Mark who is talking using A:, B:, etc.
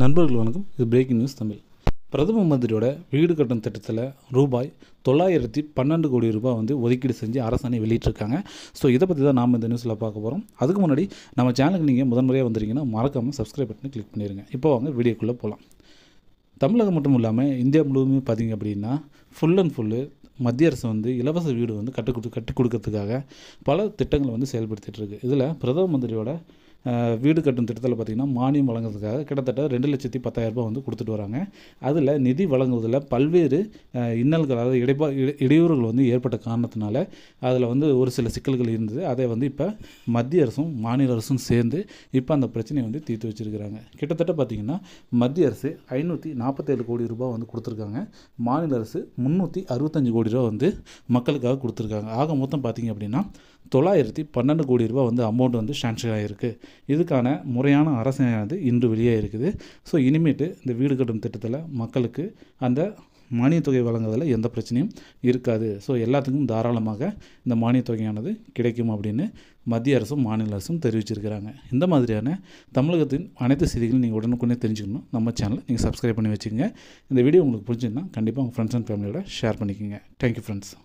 A: நண்பர்கள் வணக்கம் இது பிரேக்கிங் நியூஸ் தமிழ் பிரதம மந்திரியோட வீடு கட்டும் திட்டத்தில் ரூபாய் தொள்ளாயிரத்தி பன்னெண்டு கோடி ரூபாய் வந்து ஒதுக்கீடு செஞ்சு அரசாணை வெளியிட்டிருக்காங்க ஸோ இதை பற்றி தான் நாம் இந்த நியூஸில் பார்க்க போகிறோம் அதுக்கு முன்னாடி நம்ம சேனலுக்கு நீங்கள் முதன்முறையாக வந்திருக்கீங்கன்னா மறக்காமல் சப்ஸ்கிரைப் பண்ணி கிளிக் பண்ணிடுங்க இப்போ வாங்க வீடியோக்குள்ளே போகலாம் தமிழகம் மட்டும் இல்லாமல் இந்தியா முழுவதுமே பார்த்திங்க அப்படின்னா ஃபுல் அண்ட் ஃபுல்லு மத்திய அரசு வந்து இலவச வீடு வந்து கட்டு கட்டி கொடுக்கறதுக்காக பல திட்டங்களை வந்து செயல்படுத்திகிட்டு இருக்குது இதில் பிரதம மந்திரியோட வீடு கட்டும் திட்டத்தில் பார்த்திங்கன்னா மானியம் வழங்குறதுக்காக கிட்டத்தட்ட ரெண்டு லட்சத்தி பத்தாயிரரூபா வந்து கொடுத்துட்டு வராங்க அதில் நிதி வழங்குவதில் பல்வேறு இன்னல்கள் அதாவது இடைப்பா இடையூறுகள் வந்து ஏற்பட்ட காரணத்தினால அதில் வந்து ஒரு சில சிக்கல்கள் இருந்தது அதை வந்து இப்போ மத்திய அரசும் மாநில அரசும் சேர்ந்து இப்போ அந்த பிரச்சனையை வந்து தீர்த்து வச்சுருக்கிறாங்க கிட்டத்தட்ட பார்த்திங்கன்னா மத்திய அரசு ஐநூற்றி நாற்பத்தேழு கோடி ரூபா வந்து கொடுத்துருக்காங்க மாநில அரசு முந்நூற்றி அறுபத்தஞ்சு கோடி ரூபா வந்து மக்களுக்காக கொடுத்துருக்காங்க ஆக மொத்தம் பார்த்திங்க அப்படின்னா தொள்ளாயிரத்தி பன்னெண்டு கோடி ரூபா வந்து அமௌண்ட் வந்து சான்ஷன் ஆகிருக்கு இதுக்கான முறையான அரசாணையானது இன்று வெளியே இருக்குது ஸோ இனிமேட்டு இந்த வீடு கட்டும் திட்டத்தில் மக்களுக்கு அந்த மானியத் தொகை வழங்குவதில் எந்த பிரச்சனையும் இருக்காது ஸோ எல்லாத்துக்கும் தாராளமாக இந்த மானியத் தொகையானது கிடைக்கும் அப்படின்னு மத்திய அரசும் மாநில அரசும் தெரிவிச்சிருக்கிறாங்க இந்த மாதிரியான தமிழகத்தின் அனைத்து செய்திகளும் நீங்கள் உடனுக்குடனே தெரிஞ்சுக்கணும் நம்ம சேனலை நீங்கள் சப்ஸ்கிரைப் பண்ணி வச்சுக்கோங்க இந்த வீடியோ உங்களுக்கு பிடிச்சிருந்தால் கண்டிப்பாக உங்கள் ஃப்ரெண்ட்ஸ் அண்ட் ஃபேமிலியோட ஷேர் பண்ணிக்கோங்க தேங்க்யூ ஃப்ரெண்ட்ஸ்